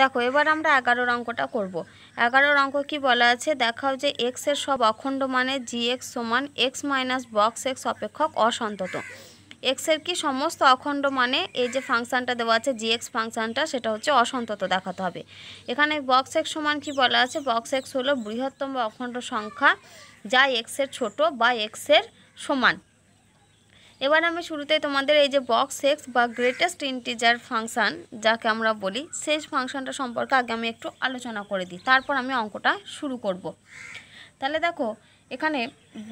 দেখো এবার আমরা এগারোর অঙ্কটা করব। এগারোর অঙ্ক কি বলা আছে দেখাও যে এক্সের সব অখণ্ড মানে জি এক্স সমান এক্স মাইনাস বক্স এক্স অপেক্ষক অসন্তত এক্সের কি সমস্ত অখণ্ড মানে এই যে ফাংশানটা দেওয়া আছে জি এক্স ফাংশানটা সেটা হচ্ছে অসন্তত দেখাতে হবে এখানে বক্স এক্স সমান কি বলা আছে বক্স এক্স হলো বৃহত্তম অখণ্ড সংখ্যা যা এক্সের ছোট বা এক্সের সমান এবার আমি শুরুতে তোমাদের এই যে বক্স সেক্স বা গ্রেটেস্ট ইন্টিজার ফাংশান যাকে আমরা বলি সেই ফাংশানটা সম্পর্কে আগে আমি একটু আলোচনা করে দিই তারপর আমি অঙ্কটা শুরু করব। তাহলে দেখো এখানে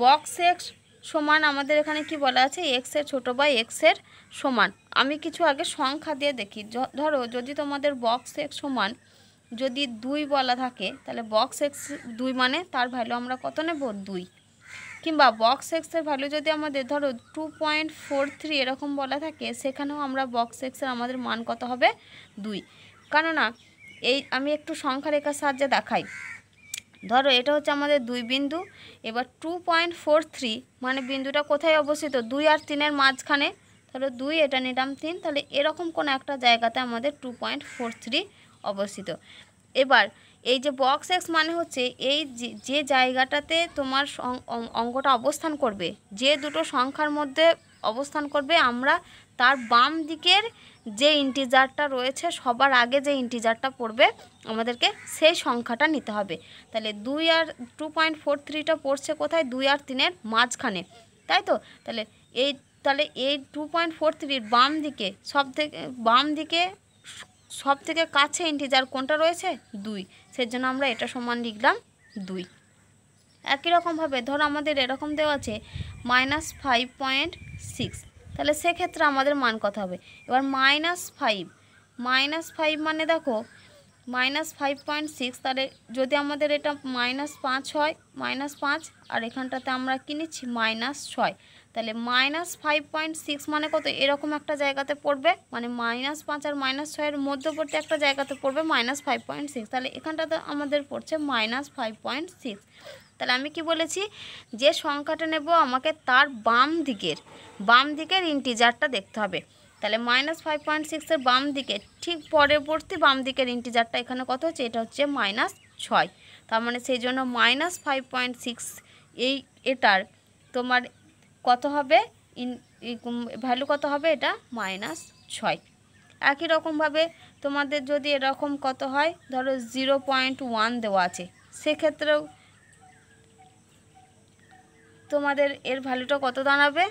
বক্স সেক্স সমান আমাদের এখানে কি বলা আছে এক্সের ছোটো বা এক্সের সমান আমি কিছু আগে সংখ্যা দিয়ে দেখি ধরো যদি তোমাদের বক্স এক্স সমান যদি দুই বলা থাকে তাহলে বক্স এক্স দুই মানে তার ভ্যালু আমরা কত নেব দুই কিংবা বক্স এক্সের ভ্যালু যদি আমাদের ধরো টু পয়েন্ট ফোর থ্রি এরকম বলা থাকে সেখানেও আমরা বক্স এক্সের আমাদের মান কত হবে দুই কেননা এই আমি একটু সংখ্যা রেখার সাহায্যে দেখাই ধরো এটা হচ্ছে আমাদের দুই বিন্দু এবার টু পয়েন্ট ফোর থ্রি মানে বিন্দুটা কোথায় অবস্থিত দুই আর তিনের মাঝখানে তাহলে দুই এটা নিলাম তিন তাহলে এরকম কোনো একটা জায়গাতে আমাদের টু পয়েন্ট ফোর থ্রি অবস্থিত এবার এই যে বক্স এক্স মানে হচ্ছে এই যে জায়গাটাতে তোমার অঙ্কটা অবস্থান করবে যে দুটো সংখ্যার মধ্যে অবস্থান করবে আমরা তার বাম দিকের যে ইন্টিজারটা রয়েছে সবার আগে যে ইন্টিজারটা পড়বে আমাদেরকে সেই সংখ্যাটা নিতে হবে তাহলে দুই আর টু পয়েন্ট ফোর থ্রিটা পড়ছে কোথায় দুই আর তিনের মাঝখানে তাই তো তাহলে এই তাহলে এই টু পয়েন্ট ফোর থ্রির বাম দিকে সব থেকে বাম দিকে সব থেকে কাছে ইন্টিজার কোনটা রয়েছে দুই সেজন্য আমরা এটা সমান লিখলাম দুই একই রকমভাবে ধরো আমাদের এরকম দেওয়া আছে মাইনাস ফাইভ পয়েন্ট সিক্স তাহলে সেক্ষেত্রে আমাদের মান কথা হবে এবার মাইনাস ফাইভ মাইনাস ফাইভ মানে দেখো মাইনাস ফাইভ পয়েন্ট সিক্স তাহলে যদি আমাদের এটা মাইনাস পাঁচ হয় মাইনাস পাঁচ আর এখানটাতে আমরা কিনেছি মাইনাস ছয় তাহলে মাইনাস ফাইভ পয়েন্ট সিক্স মানে কত এরকম একটা জায়গাতে পড়বে মানে মাইনাস পাঁচ আর মাইনাস ছয়ের মধ্যবর্তী একটা জায়গাতে পড়বে মাইনাস ফাইভ পয়েন্ট সিক্স তাহলে এখানটাতে আমাদের পড়ছে মাইনাস ফাইভ পয়েন্ট সিক্স তাহলে আমি কি বলেছি যে সংখ্যাটা নেব আমাকে তার বাম দিকের বাম দিকের ইন্টিজারটা দেখতে হবে তাহলে মাইনাস ফাইভ পয়েন্ট সিক্সের বাম দিকে ঠিক পরবর্তী বাম দিকের ইন্টিজারটা এখানে কত হচ্ছে এটা হচ্ছে মাইনাস ছয় তার মানে সেই জন্য মাইনাস ফাইভ পয়েন্ট সিক্স এই এটার তোমার কত হবে ইন ভ্যালু কত হবে এটা মাইনাস ছয় একই রকমভাবে তোমাদের যদি এরকম কত হয় ধরো জিরো পয়েন্ট ওয়ান দেওয়া আছে সেক্ষেত্রেও তোমাদের এর ভ্যালুটা কত দাঁড়াবে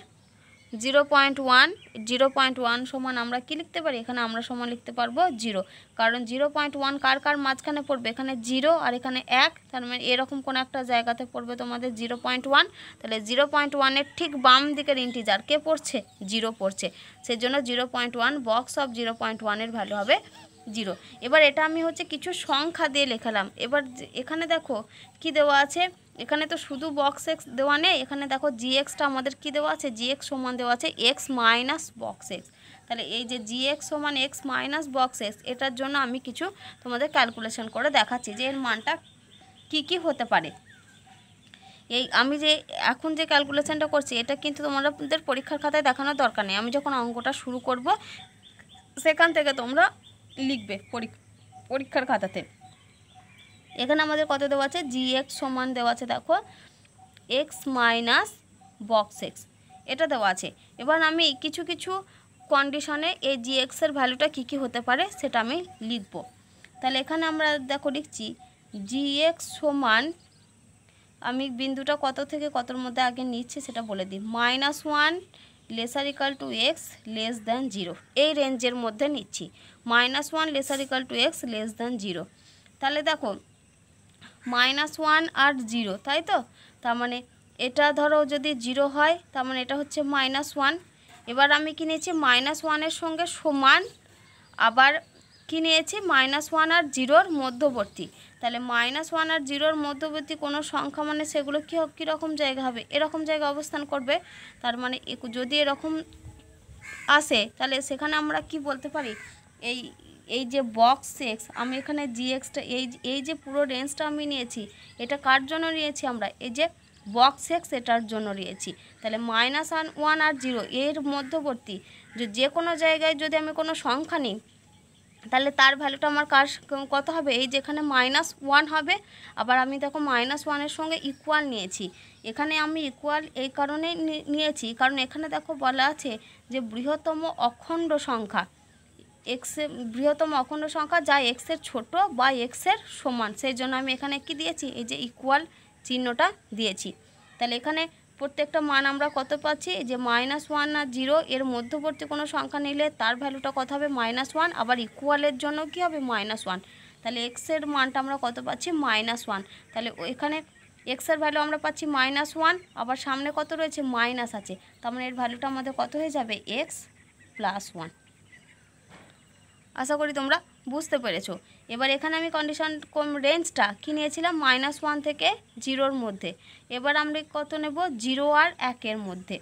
zero point one zero point one সমান আমরা কী লিখতে পারি এখানে আমরা সমান লিখতে পারবো জিরো কারণ জিরো পয়েন্ট ওয়ান কার কার মাঝখানে পড়বে এখানে জিরো আর এখানে এক তার মানে এরকম কোনো একটা জায়গাতে পড়বে তোমাদের জিরো পয়েন্ট ওয়ান তাহলে জিরো পয়েন্ট ওয়ানের ঠিক বাম দিকের ইন্টিজার কে পড়ছে জিরো পড়ছে সেই জন্য zero point one box of zero point ওয়ানের ভ্যালু হবে জিরো এবার এটা আমি হচ্ছে কিছু সংখ্যা দিয়ে লেখালাম এবার এখানে দেখো কি দেওয়া আছে এখানে তো শুধু বক্স এক্স দেওয়া নেই এখানে দেখো জি এক্সটা আমাদের কি দেওয়া আছে জি এক্স সমান দেওয়া আছে এক্স মাইনাস বক্স এক্স তাহলে এই যে জি এক্স সমান এক্স মাইনাস বক্স এক্স এটার জন্য আমি কিছু তোমাদের ক্যালকুলেশন করে দেখাচ্ছি যে এর মানটা কি কি হতে পারে এই আমি যে এখন যে ক্যালকুলেশানটা করছি এটা কিন্তু তোমাদের পরীক্ষার খাতায় দেখানোর দরকার নেই আমি যখন অঙ্কটা শুরু করব সেখান থেকে তোমরা লিখবে পরীক্ষার খাতাতে এখানে আমাদের কত দেওয়া আছে জি এক্স সমান দেওয়া আছে দেখো এক্স মাইনাস বক্স এক্স এটা দেওয়া আছে এবার আমি কিছু কিছু কন্ডিশনে এই জি এক্সের ভ্যালুটা কী কী হতে পারে সেটা আমি লিখব তাহলে এখানে আমরা দেখো লিখছি জি এক্স সমান আমি বিন্দুটা কত থেকে কতর মধ্যে আগে নিচ্ছি সেটা বলে দিই minus one lesser equal to x less than zero এই রেঞ্জের মধ্যে নিচ্ছি minus one lesser equal to x less than zero তাহলে দেখো মাইনাস ওয়ান আর জিরো তাই তো তার মানে এটা ধরো যদি জিরো হয় তার মানে এটা হচ্ছে মাইনাস ওয়ান এবার আমি কিনেছি মাইনাস ওয়ানের সঙ্গে সমান আবার কিনেছি মাইনাস ওয়ান আর জিরোর মধ্যবর্তী তাহলে মাইনাস ওয়ান আর জিরোর মধ্যবর্তী কোনো সংখ্যা মানে সেগুলো কী কীরকম জায়গা হবে এরকম জায়গা অবস্থান করবে তার মানে যদি এরকম আসে তাহলে সেখানে আমরা কি বলতে পারি এই এই যে বক্স সেক্স আমি এখানে জি এক্সটা এই এই যে পুরো রেঞ্জটা আমি নিয়েছি এটা কার জন্য নিয়েছি আমরা এই যে বক্স সেক্স এটার জন্য নিয়েছি তাহলে মাইনাস ওয়ান আর জিরো এর মধ্যবর্তী যে যে কোনো জায়গায় যদি আমি কোনো সংখ্যা নিই তাহলে তার ভ্যালুটা আমার কার কত হবে এই যেখানে মাইনাস ওয়ান হবে আবার আমি দেখো মাইনাস ওয়ানের সঙ্গে ইকুয়াল নিয়েছি এখানে আমি ইকুয়াল এই কারণেই নিয়েছি কারণ এখানে দেখো বলা আছে যে বৃহত্তম অখণ্ড সংখ্যা এক্সের বৃহত্তম অখণ্ড সংখ্যা যা এক্সের ছোট বা এক্সের সমান সেই জন্য আমি এখানে কি দিয়েছি এই যে ইকুয়াল চিহ্নটা দিয়েছি তাহলে এখানে প্রত্যেকটা মান আমরা কত পাচ্ছি যে মাইনাস ওয়ান আর জিরো এর মধ্যবর্তী কোনো সংখ্যা নিলে তার ভ্যালুটা কত হবে মাইনাস ওয়ান আবার ইকুয়ালের জন্য কি হবে মাইনাস ওয়ান তাহলে এক্সের মানটা আমরা কত পাচ্ছি মাইনাস ওয়ান তাহলে এখানে এক্সের ভ্যালু আমরা পাচ্ছি মাইনাস ওয়ান আবার সামনে কত রয়েছে মাইনাস আছে তার মানে এর ভ্যালুটা আমাদের কত হয়ে যাবে এক্স প্লাস ওয়ান আশা করি তোমরা বুঝতে পেরেছো এবার এখানে আমি কন্ডিশন কম রেঞ্জটা কী নিয়েছিলাম মাইনাস ওয়ান থেকে জিরোর মধ্যে এবার আমরা কত নেব জিরো আর একের মধ্যে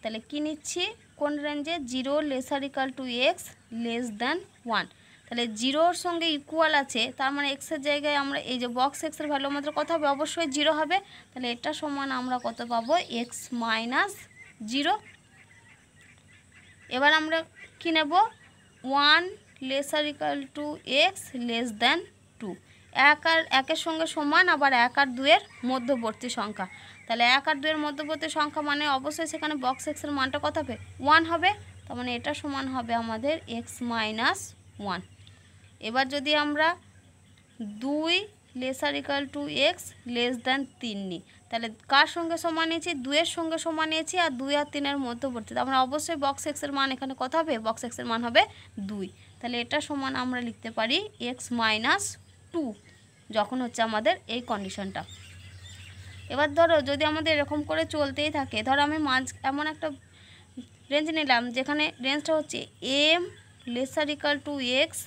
তাহলে কী নিচ্ছি কোন রেঞ্জে zero lesser equal to x less than one তাহলে জিরোর সঙ্গে ইকুয়াল আছে তার মানে এক্সের জায়গায় আমরা এই যে বক্স এক্সের ভ্যালু মাত্র কত হবে অবশ্যই জিরো হবে তাহলে এটা সমান আমরা কত পাবো এক্স মাইনাস জিরো এবার আমরা কী নেব one lesser equal to x less than two এক আর একের সঙ্গে সমান আবার এক আর দুয়ের মধ্যবর্তী সংখ্যা তাহলে এক আর দুয়ের মধ্যবর্তী সংখ্যা মানে অবশ্যই সেখানে বক্স এক্সের মানটা কত হবে ওয়ান হবে তার মানে এটা সমান হবে আমাদের এক্স মাইনাস ওয়ান এবার যদি আমরা দুই lesser equal to x less than তিন নিই তাহলে কার সঙ্গে সমান নিয়েছি দুয়ের সঙ্গে সমান নিয়েছি আর দুই আর তিনের মধ্যবর্তী তার মানে অবশ্যই বক্স এক্সের মান এখানে কত হবে বক্স এক্সের মান হবে দুই তাহলে এটা সমান আমরা লিখতে পারি এক্স মাইনাস টু যখন হচ্ছে আমাদের এই কন্ডিশনটা এবার ধরো যদি আমাদের এরকম করে চলতেই থাকে ধরো আমি মাঝ এমন একটা রেঞ্জ নিলাম যেখানে রেঞ্জটা হচ্ছে M lesser equal to x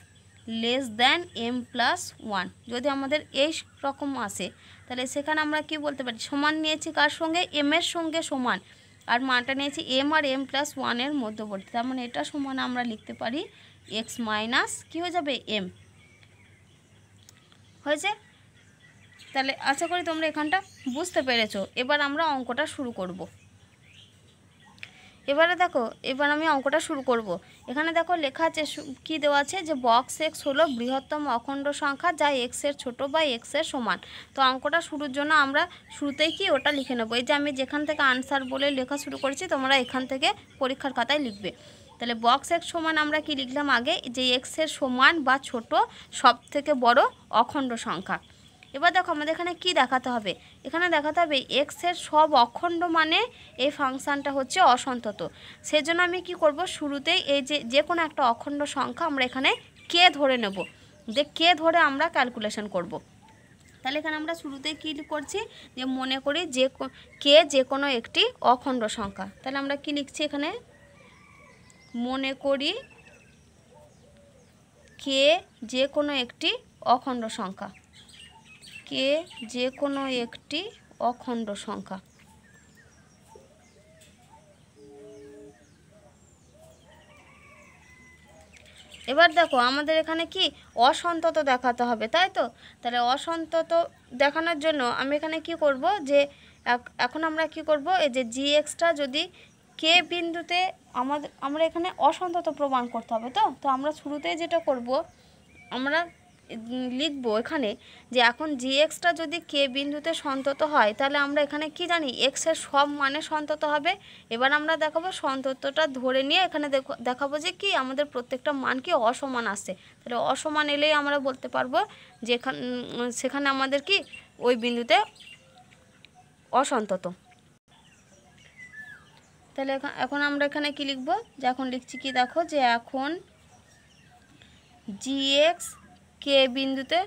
less than M plus one যদি আমাদের এই রকম আসে তাহলে সেখানে আমরা কি বলতে পারি সমান নিয়েছি কার সঙ্গে এম এর সঙ্গে সমান আর মানটা নিয়েছি এম আর এম প্লাস ওয়ানের মধ্যবর্তী তার মানে এটা সমান আমরা লিখতে পারি এক্স মাইনাস কী হয়ে যাবে এম হয়েছে তাহলে আশা করি তোমরা এখানটা বুঝতে পেরেছো এবার আমরা অঙ্কটা শুরু করব। এবারে দেখো এবার আমি অঙ্কটা শুরু করব। এখানে দেখো লেখা আছে কি দেওয়া আছে যে বক্স এক্স হলো বৃহত্তম অখণ্ড সংখ্যা যা এক্সের ছোট বা এক্সের সমান তো অঙ্কটা শুরুর জন্য আমরা শুরুতেই কি ওটা লিখে নেবো এই যে আমি যেখান থেকে আনসার বলে লেখা শুরু করেছি তোমরা এখান থেকে পরীক্ষার খাতায় লিখবে তাহলে বক্স এক্স সমান আমরা কি লিখলাম আগে যে এক্সের সমান বা ছোট সব থেকে বড় অখণ্ড সংখ্যা এবার দেখো আমাদের এখানে কি দেখাতে হবে এখানে দেখাতে হবে এক্সের সব অখণ্ড মানে এই ফাংশানটা হচ্ছে অসন্তত সেজন্য আমি কি করব শুরুতেই এই যে যে কোনো একটা অখণ্ড সংখ্যা আমরা এখানে কে ধরে নেব যে কে ধরে আমরা ক্যালকুলেশন করব। তাহলে এখানে আমরা শুরুতে কি করছি যে মনে করি যে কে যে কোনো একটি অখণ্ড সংখ্যা তাহলে আমরা কি লিখছি এখানে মনে করি কে যে কোনো একটি অখণ্ড সংখ্যা কে যে কোনো একটি অখণ্ড সংখ্যা এবার দেখো আমাদের এখানে কি অসন্তত দেখাতে হবে তাই তো তাহলে অসন্তত দেখানোর জন্য আমি এখানে কি করব যে এখন আমরা কি করব এই যে জি এক্সটা যদি কে বিন্দুতে আমাদের আমরা এখানে অসন্তত প্রমাণ করতে হবে তো তো আমরা শুরুতে যেটা করব আমরা লিখব এখানে যে এখন জি এক্সটা যদি কে বিন্দুতে সন্তত হয় তাহলে আমরা এখানে কি জানি এক্সের সব মানে সন্তত হবে এবার আমরা দেখাবো সন্ততটা ধরে নিয়ে এখানে দেখাবো যে কি আমাদের প্রত্যেকটা মান কি অসমান আসে তাহলে অসমান এলেই আমরা বলতে পারবো যেখান সেখানে আমাদের কি ওই বিন্দুতে অসন্তত তাহলে এখন আমরা এখানে কি লিখব যে এখন লিখছি কি দেখো যে এখন জিএক্স কে বিন্দুতে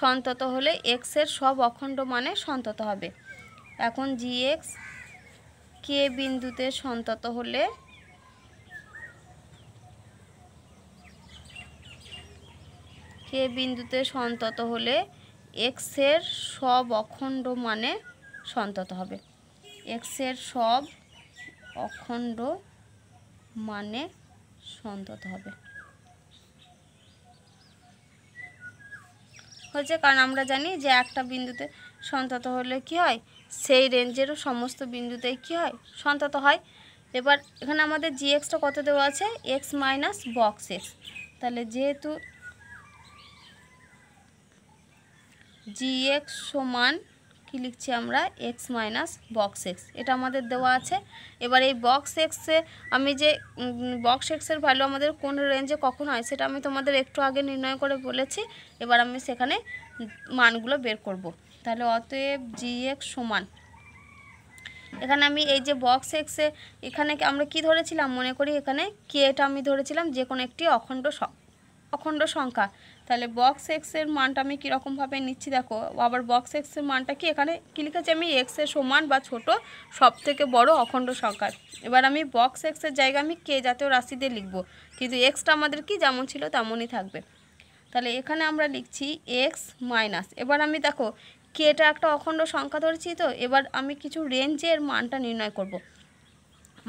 সন্তত হলে এক্সের সব অখণ্ড মানে সন্তত হবে এখন জিএক্স কে বিন্দুতে সন্তত হলে কে বিন্দুতে সন্তত হলে এক্সের সব অখণ্ড মানে সন্তত হবে এক্সের সব অখণ্ড মানে সন্তত হবে হচ্ছে কারণ আমরা জানি যে একটা বিন্দুতে সন্তত হলে কি হয় সেই রেঞ্জেরও সমস্ত বিন্দুতেই কি হয় সন্তত হয় এবার এখানে আমাদের জি এক্সটা কত দেওয়া আছে এক্স মাইনাস বক্স এক্স তাহলে যেহেতু জি এক্স সমান কি লিখছি আমরা এক্স মাইনাস বক্স এক্স এটা আমাদের দেওয়া আছে এবার এই বক্স এক্সে আমি যে বক্স এক্সের ভ্যালু আমাদের কোন রেঞ্জে কখন হয় সেটা আমি তোমাদের একটু আগে নির্ণয় করে বলেছি এবার আমি সেখানে মানগুলো বের করব। তাহলে অতএব জি এক্স সমান এখানে আমি এই যে বক্স এক্সে এখানে আমরা কি ধরেছিলাম মনে করি এখানে কে এটা আমি ধরেছিলাম যে কোনো একটি অখণ্ড অখণ্ড সংখ্যা তাহলে বক্স এক্সের মানটা আমি কীরকমভাবে নিচ্ছি দেখো আবার বক্স এক্সের মানটা কি এখানে ক্লিক আছে আমি এক্সের সমান বা ছোট সব থেকে বড় অখণ্ড সংখ্যা এবার আমি বক্স এক্সের জায়গা আমি কে জাতীয় রাশি দিয়ে লিখব কিন্তু এক্সটা আমাদের কি যেমন ছিল তেমনই থাকবে তাহলে এখানে আমরা লিখছি এক্স মাইনাস এবার আমি দেখো কেটা একটা অখণ্ড সংখ্যা ধরেছি তো এবার আমি কিছু রেঞ্জের মানটা নির্ণয় করব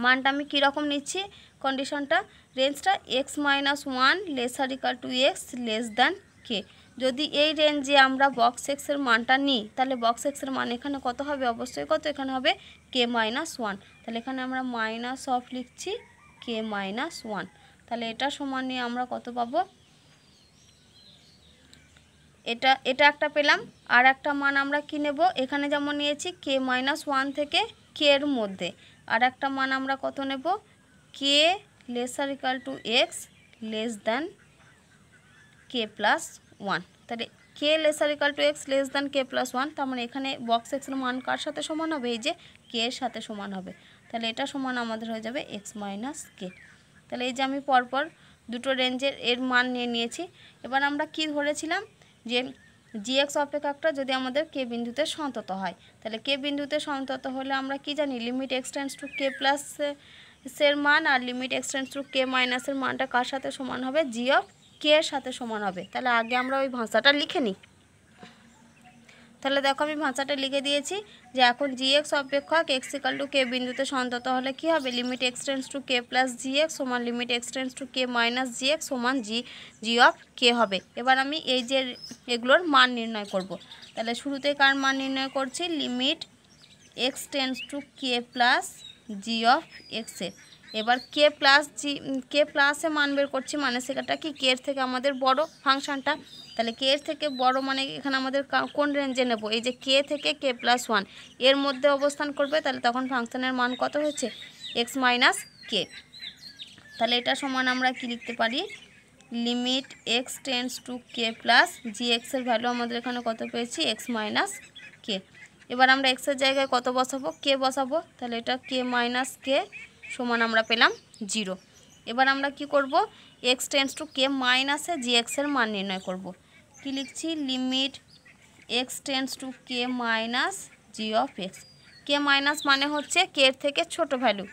মানটা আমি কীরকম নিচ্ছি কন্ডিশনটা রেঞ্জটা x minus one lesser equal to x less than k যদি এই রেঞ্জে আমরা বক্স এক্সের মানটা নিই তাহলে বক্স এক্সের মান এখানে কত হবে অবশ্যই কত এখানে হবে কে মাইনাস ওয়ান তাহলে এখানে আমরা মাইনাস অফ লিখছি কে মাইনাস ওয়ান তাহলে এটা সমান নিয়ে আমরা কত পাব এটা এটা একটা পেলাম আর একটা মান আমরা কী নেব এখানে যেমন নিয়েছি কে মাইনাস ওয়ান থেকে কে এর মধ্যে আর একটা মান আমরা কত নেব k less equal to x less than k plus one তাহলে k lesser equal to x less than k plus one তার মানে এখানে বক্স এক্সের মান কার সাথে সমান হবে এই যে কে এর সাথে সমান হবে তাহলে এটা সমান আমাদের হয়ে যাবে এক্স মাইনাস কে তাহলে এই যে আমি পরপর দুটো রেঞ্জের এর মান নিয়ে নিয়েছি এবার আমরা কি ধরেছিলাম যে জি এক্স অপেক্ষকটা যদি আমাদের কে বিন্দুতে সন্তত হয় তাহলে কে বিন্দুতে সন্তত হলে আমরা কি জানি limit x to k plus সের মান আর লিমিট এক্সটেন্স টু কে মাইনাসের মানটা কার সাথে সমান হবে জি অফ কে এর সাথে সমান হবে তাহলে আগে আমরা ওই ভাষাটা লিখে নিই তাহলে দেখো আমি ভাষাটা লিখে দিয়েছি যে এখন জি এক্স অপেক্ষক এক্স ইকাল টু কে বিন্দুতে সন্তত হলে কি হবে limit x tends to k plus g x সমান limit x tends to k minus g x সমান জি জি অফ কে হবে এবার আমি এই যে এগুলোর মান নির্ণয় করব। তাহলে শুরুতে কার মান নির্ণয় করছি limit x tends to k plus g of এক্সের এবার কে প্লাস জি কে প্লাসে মান বের করছি মানে সেখানটা কি কে এর থেকে আমাদের বড় ফাংশানটা তাহলে কে এর থেকে বড় মানে এখানে আমাদের কোন রেঞ্জে নেব এই যে কে থেকে কে প্লাস ওয়ান এর মধ্যে অবস্থান করবে তাহলে তখন ফাংশানের মান কত হয়েছে এক্স মাইনাস কে তাহলে এটা সমান আমরা কি লিখতে পারি limit x tends to k plus g এক্সের ভ্যালু আমাদের এখানে কত পেয়েছি এক্স মাইনাস কে এবার আমরা এক্সের জায়গায় কত বসাবো কে বসাবো তাহলে এটা কে মাইনাস কে সমান আমরা পেলাম জিরো এবার আমরা কি করব এক্স টেন্স টু কে মাইনাসে জি এক্সের মান নির্ণয় করব কি লিখছি limit x tends to k minus g of x k minus মানে হচ্ছে কে এর থেকে ছোট ভ্যালু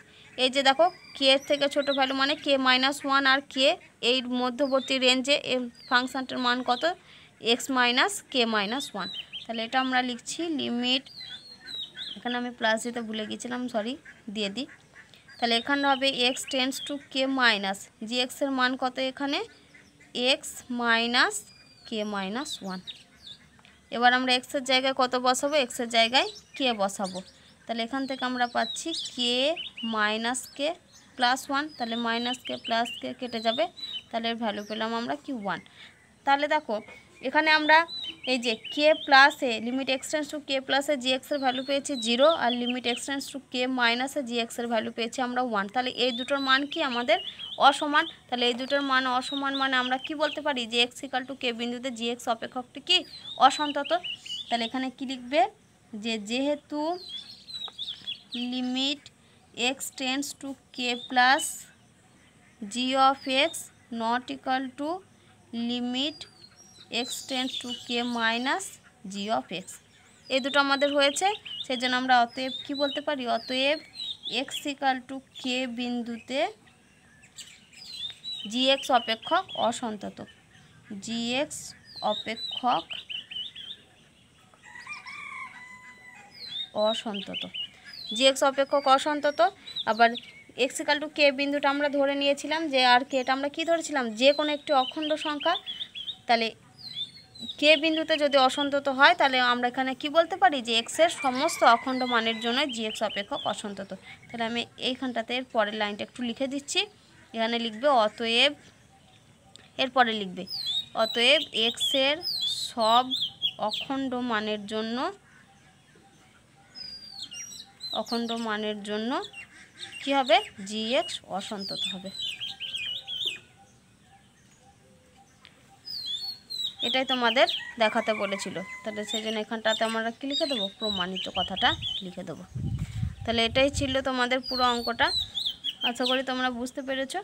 এই যে দেখো কে এর থেকে ছোট ভ্যালু মানে কে মাইনাস ওয়ান আর কে এই মধ্যবর্তী রেঞ্জে ফাংশানটার মান কত x minus k minus one তাহলে এটা আমরা লিখছি লিমিট এখানে আমি প্লাস দিতে ভুলে গেছিলাম সরি দিয়ে দিই তাহলে এখানে হবে x tends to k minus g এক্সের মান কত এখানে x minus k minus one এবার আমরা এক্সের জায়গায় কত বসাবো এক্সের জায়গায় কে বসাবো তাহলে এখান থেকে আমরা পাচ্ছি k minus k plus one তাহলে মাইনাস কে প্লাস কে কেটে যাবে তাহলে ভ্যালু পেলাম আমরা কি ওয়ান তাহলে দেখো এখানে আমরা এই যে কে প্লাসে লিমিট এক্সটেন্স টু কে প্লাসে জি এক্সের ভ্যালু পেয়েছে জিরো আর লিমিট এক্সটেন্স টু কে মাইনাসে জি এক্সের ভ্যালু পেয়েছি আমরা ওয়ান তাহলে এই দুটোর মান কি আমাদের অসমান তাহলে এই দুটোর মান অসমান মানে আমরা কি বলতে পারি যে এক্স ইকাল টু কে বিন্দুতে জি এক্স অপেক্ষকটি কি অসন্তত তাহলে এখানে কি লিখবে যে যেহেতু limit x tends to k plus g of x not equal to limit x tends to k minus g of x এই দুটো আমাদের হয়েছে সেই জন্য আমরা অতএব কি বলতে পারি অতএব এক্স ইকাল টু কে বিন্দুতে জি এক্স অপেক্ষক অসন্তত জি এক্স অপেক্ষক অসন্তত জি এক্স অপেক্ষক অসন্তত আবার এক্সিকাল টু কে বিন্দুটা আমরা ধরে নিয়েছিলাম যে আর কেটা আমরা কি ধরেছিলাম যে কোনো একটি অখণ্ড সংখ্যা তাহলে কে বিন্দুতে যদি অসন্তত হয় তাহলে আমরা এখানে কি বলতে পারি যে এক্সের সমস্ত অখণ্ড মানের জন্য এক্স অপেক্ষক অসন্তত তাহলে আমি এইখানটাতে এর পরের লাইনটা একটু লিখে দিচ্ছি এখানে লিখবে অতএব এরপরে লিখবে অতএব এক্সের সব অখণ্ড মানের জন্য অখণ্ড মানের জন্য কি হবে এক্স অসন্তত হবে এটাই তোমাদের দেখাতে বলেছিল তাহলে সেই জন্য এখানটাতে আমরা কি লিখে দেবো প্রমাণিত কথাটা লিখে দেবো তাহলে এটাই ছিল তোমাদের পুরো অঙ্কটা আশা করি তোমরা বুঝতে পেরেছো